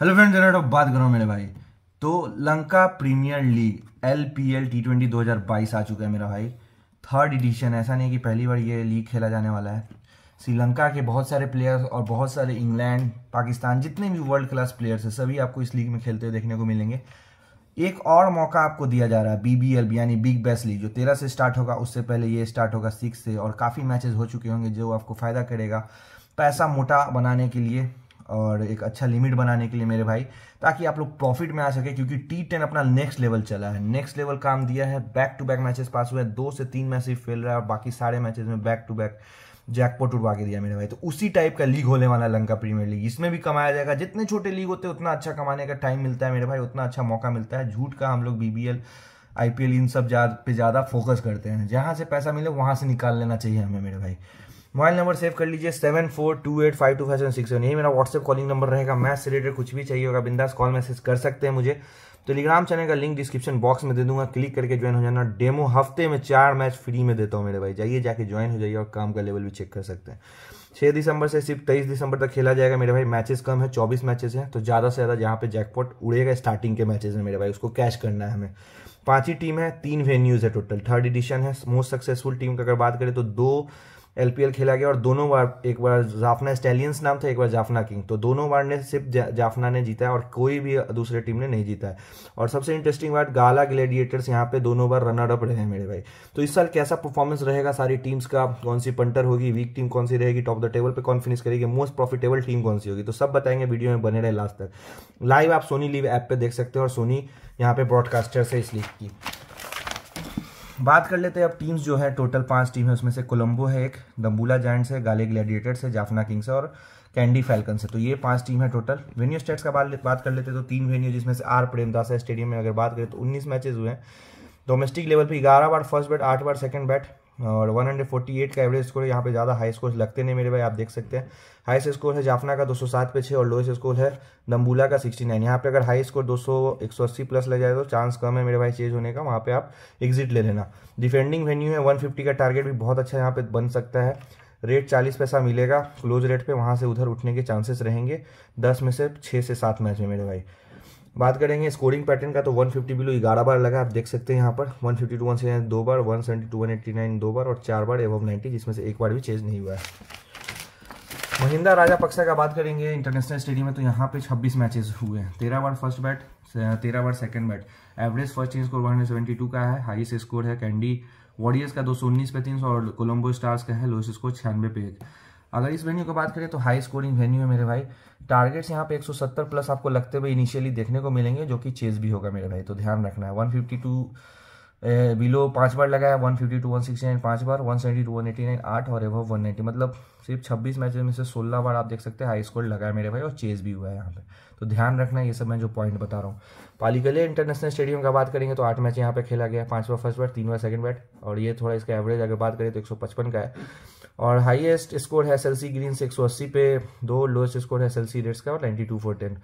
hello friends generate of बात कर रहा हूँ मेरे भाई तो Lanka premier league L P L T twenty दो हज़ार बाईस आ चुका है मेरा भाई थर्ड एडिशन ऐसा नहीं कि पहली बार ये लीग खेला जाने वाला है श्रीलंका के बहुत सारे प्लेयर्स और बहुत सारे इंग्लैंड पाकिस्तान जितने भी वर्ल्ड क्लास प्लेयर्स हैं सभी आपको इस लीग में खेलते हुए देखने को मिलेंगे एक और मौका आपको दिया जा रहा है बी बी एल यानी बिग बेस्ट लीग जो तेरह से स्टार्ट होगा उससे पहले ये स्टार्ट होगा सिक्स से और काफ़ी मैचेस हो चुके होंगे जो आपको फ़ायदा करेगा पैसा मोटा बनाने के लिए और एक अच्छा लिमिट बनाने के लिए मेरे भाई ताकि आप लोग प्रॉफिट में आ सके क्योंकि टी टेन अपना नेक्स्ट लेवल चला है नेक्स्ट लेवल काम दिया है back to back matches pass हुए हैं दो से तीन मैच ही फेल रहा है और बाकी सारे मैचेस में बैक टू बैक जैकपॉट उड़वा के दिया मेरे भाई तो उसी टाइप का लीग होने वाला लंका प्रीमियर लीग इसमें भी कमाया जाएगा जितने छोटे लीग होते हैं उतना अच्छा कमाने का टाइम मिलता है मेरे भाई उतना अच्छा मौका मिलता है झूठ का हम लोग बीबीएल आईपीएल इन सब जा, पे ज़्यादा फोकस करते हैं जहाँ से पैसा मिले वहाँ से निकाल लेना चाहिए हमें मेरे भाई मोबाइल नंबर सेव कर लीजिए seven four two eight five two five seven six seven यही मेरा व्हाट्सएप कॉलिंग नंबर रहेगा से रिलेटेड कुछ भी चाहिए होगा बिंदास कॉल मैसेज कर सकते हैं मुझे टेलीग्राम तो चैनल का लिंक डिस्क्रिप्शन बॉक्स में दे दूंगा क्लिक करके ज्वाइन हो जाना डेमो हफ्ते में चार मैच फ्री में देता हूँ मेरे भाई जाइए जाके ज्वाइन हो जाइए और काम का लेवल भी चेक कर सकते हैं छः दिसंबर से सिर्फ तेईस दिसंबर तक खेला जाएगा मेरे भाई मैचेस कम है चौबीस मैचेस हैं तो ज़्यादा से ज़्यादा यहाँ पे जैकपॉट उड़ेगा स्टार्टिंग के मैचेस में मेरे भाई उसको कैश करना है हमें पाँच ही टीम है तीन वेन्यूज़ है टोटल थर्ड एडिशन है मोस्ट सक्सेसफुल टीम का अगर बात करें तो दो एल खेला गया और दोनों बार एक बार जाफना स्टैलियंस नाम था एक बार जाफना किंग तो दोनों बार ने सिर्फ जा, जाफना ने जीता है और कोई भी दूसरे टीम ने नहीं जीता है और सबसे इंटरेस्टिंग बात गाला ग्लेडिएटर्स यहाँ पे दोनों बार रनर अप रहे हैं मेरे भाई तो इस साल कैसा परफॉर्मेंस रहेगा सारी टीम्स का कौन सी पंटर होगी वीक टीम कौन सी रहेगी टॉप द टेबल पर कौन फिनिश करेगी मोस्ट प्रॉफिटेबल टीम कौन सी होगी तो सब बताएंगे वीडियो में बने रहे लास्ट तक लाइव आप सोनी लीव ऐप पर देख सकते हो और सोनी यहाँ पे ब्रॉडकास्टर है इस लीग की बात कर लेते हैं अब टीम्स जो है टोटल पांच टीम है उसमें से कोलंबो है एक दम्बूला जैंट्स है गाले ग्लैडिएटर्स है जाफना किंग्स है और कैंडी फैल्कन से तो ये पांच टीम है टोटल वेन्यू स्टेट्स का बात कर लेते हैं तो तीन वेन्यू जिसमें से आर प्रेमदासा स्टेडियम में अगर बात करें तो उन्नीस मैचेज हुए हैं डोमेस्टिक लेवल पर ग्यारह बार फर्स्ट बैट आठ बार सेकेंड बैट और 148 का एवरेज स्कोर यहाँ पे ज़्यादा हाई स्कोर लगते नहीं मेरे भाई आप देख सकते हैं हाईस्ट स्कोर है जाफना का 207 पे छः और लोएस्ट स्कोर है नंबूला का 69 नाइन यहाँ पर अगर हाई स्कोर 200 180 प्लस लग जाए तो चांस कम है मेरे भाई चेज होने का वहाँ पे आप एग्जिट ले लेना डिफेंडिंग वेन्यू है वन का टारगेट भी बहुत अच्छा यहाँ पे बन सकता है रेट चालीस पैसा मिलेगा क्लोज रेट पर वहाँ से उधर उठने के चांसेस रहेंगे दस में से छः से सात मैच में मेरे भाई बात करेंगे स्कोरिंग पैटर्न का तो 150 फिफ्टी बिलो ग्यारह बार लगा आप देख सकते हैं यहाँ पर 152 फिफ्टी टू वन से दो बार 172 seventy two one eighty nine दो बार और चार बार एवं 90 जिसमें से एक बार भी चेंज नहीं हुआ है महिंदा राजा पक्सा का बात करेंगे इंटरनेशनल स्टेडियम में तो यहाँ पे 26 मैचेस हुए हैं तेरह बार फर्स्ट बैट तेरह बार second bat average first score one का है हाइस्ट स्कोर है कैंडी वॉरियर्स का दो पे तीन और कोलम्बो स्टार्स का है लोएस्ट स्कोर छियानवे पे एक अगर इस वेन्यू की बात करें तो हाई स्कोरिंग वेन्यू है मेरे भाई टारगेट्स यहाँ पे 170 प्लस आपको लगते हुए इनिशियली देखने को मिलेंगे जो कि चेज भी होगा मेरे भाई तो ध्यान रखना है 152 बिलो पाँच बार लगाया 152 169 पाँच बार seventy two one eighty nine आठ और वन 190 मतलब सिर्फ 26 मैच में से 16 बार आप देख सकते हैं हाई स्कोर लगाया मेरे भाई और चेज भी हुआ है यहाँ पे तो ध्यान रखना है ये सब मैं जो पॉइंट बता रहा हूँ पालीगले इंटरनेशनल स्टेडियम का बात करेंगे तो आठ मैच यहाँ पे खेला गया पांचवा फर्स्ट बैट तीन सेकंड बैट और ये थोड़ा इसका एवरेज अगर बात करें तो 155 का है और हाईएस्ट स्कोर है एस ग्रीन से एक पे दो लोएस्ट स्कोर है एस रेड्स का और टू फोर टेन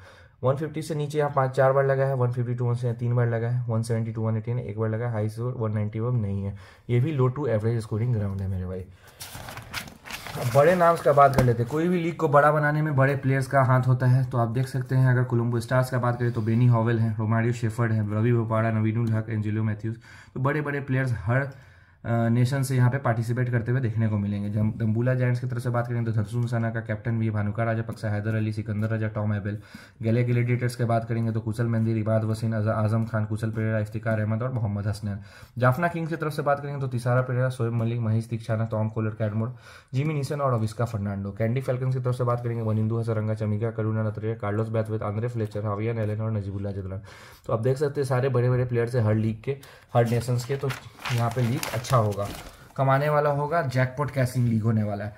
वन से नीचे यहाँ पाँच चार बार लगा है वन फिफ्टी टू वन से तीन बार लगा है one seventy two one eighteen एक बार लगा है हाई स्कोर वन नाइन्टी नहीं है ये भी low to average scoring ground है मेरे भाई बड़े नाम्स का बात कर लेते हैं कोई भी लीग को बड़ा बनाने में बड़े प्लेयर्स का हाथ होता है तो आप देख सकते हैं अगर कोलंबो स्टार्स का बात करें तो बेनी हॉवेल है रोमारियो शेफर्ड है रवि भोपाड़ा नवीनुल हक एंजिलो मैथ्यूज तो बड़े बड़े प्लेयर्स हर नेशन से यहाँ पे पार्टिसिपेट करते हुए देखने को मिलेंगे जब दम्बूला जैंट्स की तरफ से बात करें तो धरसून सना का कैप्टन भी Bhanuka Rajapaksa Haider Ali Sikandar Raza Tom Abell Galle Gladiators की बात करेंगे तो कुशल मेहंदी इबाद वसीन आजम खान कुशल पेरेरा इफ्तिकार अहमद और मोहम्मद हसनैन जाफना किंग्स की तरफ से बात करेंगे तो Thisara Perera Shoaib Malik Maheesh Theekshana Tom Kohler Cadmore Jimmy Neesham और अविस्का फर्नांडो कैंडी फैल्कन्स की तरफ से बात करेंगे Wanindu Hasaranga Chamika Karunaratne Carlos Brathwaite Andre Fletcher हाविया एलन और नजीबुल्ला जगरान तो आप देख सकते हैं सारे बड़े बड़े प्लेयर्स हैं हर लीग के हर नेशंस के तो यहाँ पे लीग अच्छा होगा कमाने वाला होगा जैकपॉट कैसिंग लीग होने वाला है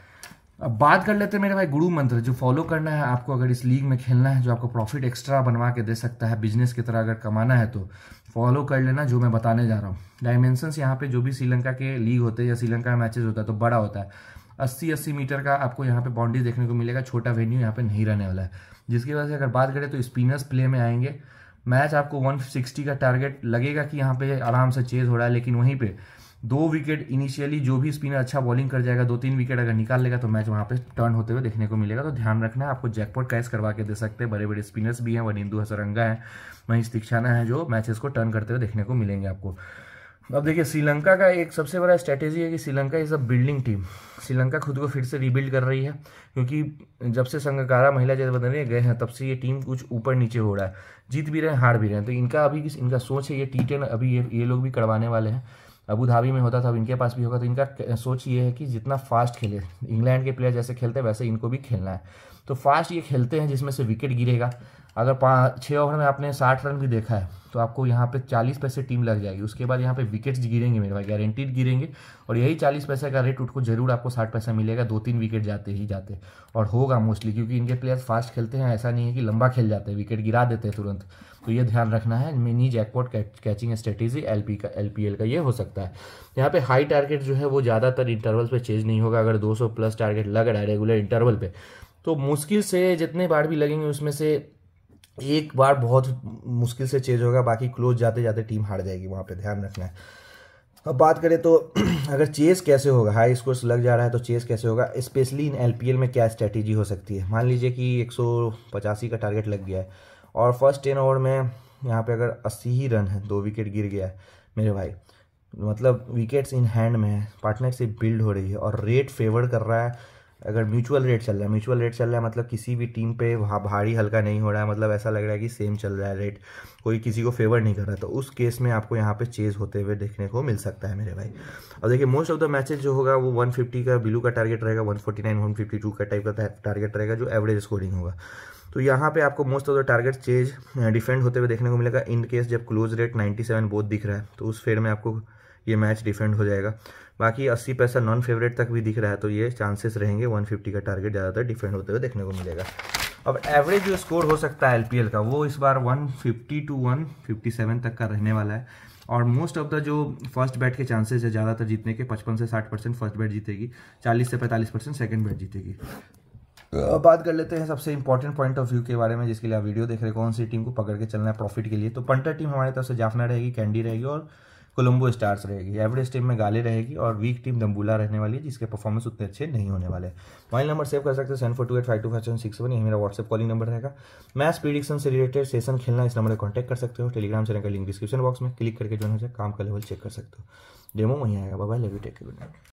अब बात कर लेते हैं मेरे भाई गुरु मंत्र जो फॉलो करना है आपको अगर इस लीग में खेलना है जो आपको प्रॉफिट एक्स्ट्रा बनवा के दे सकता है बिजनेस की तरह अगर कमाना है तो फॉलो कर लेना जो मैं बताने जा रहा हूँ डायमेंशंस यहाँ पे जो भी श्रीलंका के लीग होते हैं या श्रीलंका में मैचेज होता है तो बड़ा होता है अस्सी अस्सी मीटर का आपको यहाँ पे बाउंड्री देखने को मिलेगा छोटा वेन्यू यहाँ पे नहीं रहने वाला है जिसकी वजह से अगर बात करें तो स्पिनर्स प्ले में आएंगे मैच आपको 160 का टारगेट लगेगा कि यहाँ पे आराम से चेज हो रहा है लेकिन वहीं पे दो विकेट इनिशियली जो भी स्पिनर अच्छा बॉलिंग कर जाएगा दो तीन विकेट अगर निकाल लेगा तो मैच वहाँ पे टर्न होते हुए देखने को मिलेगा तो ध्यान रखना है आपको जैकपॉट कैश करवा के दे सकते हैं बड़े बड़े स्पिनर्स भी हैं वनिंदु हसरंगा है महेश दीक्षाना है जो मैचेस को टर्न करते हुए देखने को मिलेंगे आपको अब देखिए श्रीलंका का एक सबसे बड़ा स्ट्रैटेजी है कि Sri Lanka is a building team Sri Lanka खुद को फिर से रीबिल्ड कर रही है क्योंकि जब से संगकारा महिला जयवर्धन गए हैं तब से ये टीम कुछ ऊपर नीचे हो रहा है जीत भी रहे हैं हार भी रहे हैं तो इनका अभी इनका सोच है ये टी अभी ये ये लोग भी करवाने वाले हैं अबू धाबी में होता था अब इनके पास भी होगा तो इनका सोच ये है कि जितना फास्ट खेले इंग्लैंड के प्लेयर जैसे खेलते वैसे इनको भी खेलना है तो फास्ट ये खेलते हैं जिसमें से विकेट गिरेगा अगर पाँच छः ओवर में आपने साठ रन भी देखा है तो आपको यहाँ पे चालीस पैसे टीम लग जाएगी उसके बाद यहाँ पे विकेट्स गिरेंगे मेरे भाई गारंटीड गिरेंगे और यही चालीस पैसे का रेट उठ को जरूर आपको साठ पैसा मिलेगा दो तीन विकेट जाते ही जाते और होगा मोस्टली क्योंकि इनके प्लेयर्स फास्ट खेलते हैं ऐसा नहीं है कि लंबा खेल जाते हैं विकेट गिरा देते हैं तुरंत तो ये ध्यान रखना है mini jackpot catching strategy L का एल का ये हो सकता है यहाँ पे हाई टारगेट जो है वो ज़्यादातर इंटरवल पर चेंज नहीं होगा अगर दो प्लस टारगेट लग रहा है रेगुलर इंटरवल पर तो मुश्किल से जितने बार भी लगेंगे उसमें से एक बार बहुत मुश्किल से चेंज होगा बाकी क्लोज जाते जाते टीम हार जाएगी वहाँ पे ध्यान रखना है अब बात करें तो अगर चेस कैसे होगा हाई स्कोर लग जा रहा है तो चेस कैसे होगा स्पेशली इन एल में क्या स्ट्रैटेजी हो सकती है मान लीजिए कि एक का टारगेट लग गया है और फर्स्ट टेन ओवर में यहाँ पे अगर अस्सी ही रन है दो विकेट गिर गया है मेरे भाई मतलब विकेट्स इन हैंड में है पार्टनरशिप बिल्ड हो रही है और रेट फेवर कर रहा है अगर म्यूचुअल रेट चल रहा है म्यूचुअल रेट चल रहा है मतलब किसी भी टीम पे वहाँ भारी हल्का नहीं हो रहा है मतलब ऐसा लग रहा है कि सेम चल रहा है रेट कोई किसी को फेवर नहीं कर रहा तो उस केस में आपको यहाँ पे चेज होते हुए देखने को मिल सकता है मेरे भाई और देखिए मोस्ट ऑफ द मैचेज जो होगा वो वन का बिलू का टारगेट रहेगा वन फोर्टी का टाइप का टारगेट रहेगा जो एवरेज स्कोरिंग होगा तो यहाँ पे आपको most of the target chase defend होते हुए देखने को मिलेगा इन केस जब क्लोज रेट 97 बोथ दिख रहा है तो उस फेयर में आपको ये मैच डिफेंड हो जाएगा बाकी अस्सी पैसा नॉन फेवरेट तक भी दिख रहा है तो ये चांसेस रहेंगे वन का टारगेट ज़्यादातर डिफेंड होते हुए देखने को मिलेगा अब एवरेज जो स्कोर हो सकता है एलपीएल का वो इस बार 150 टू 157 तक का रहने वाला है और मोस्ट ऑफ द जो फर्स्ट बैट के चांसेस है ज़्यादातर जीतने के 55 से 60 परसेंट फर्स्ट बैट जीतेगी 40 से 45 परसेंट सेकेंड बैट जीतेगी अब बात कर लेते हैं सबसे इंपॉर्टेंट पॉइंट ऑफ व्यू के बारे में जिसके लिए आप वीडियो देख रहे हैं कौन सी टीम को पकड़ के चलना है प्रॉफिट के लिए तो पंटर टीम हमारे तरफ से जाफना रहेगी कैंडी रहेगी और कोलंबो स्टार्स रहेगी एवरेज टीम में गाले रहेगी और वीक टीम दम्बूला रहने वाली है जिसके परफॉर्मेंस उतने अच्छे नहीं होने वाले मोबाइल नंबर सेव कर सकते हैं seven four two eight five two five seven six one ये मेरा व्हाट्सअप कॉलिंग नंबर रहेगा मैच प्रिडिक्शन से रिलेटेड सेशन खेलना इस नंबर पर कॉन्टैक्ट कर सकते हो टेलीग्राम चैनल का लिंक डिस्क्रिप्शन बॉक्स में क्लिक करके जो है काम का लेवल चेक कर सकते हो डेमो वहीं आएगा बाबा लेवी टेक गुड नाइट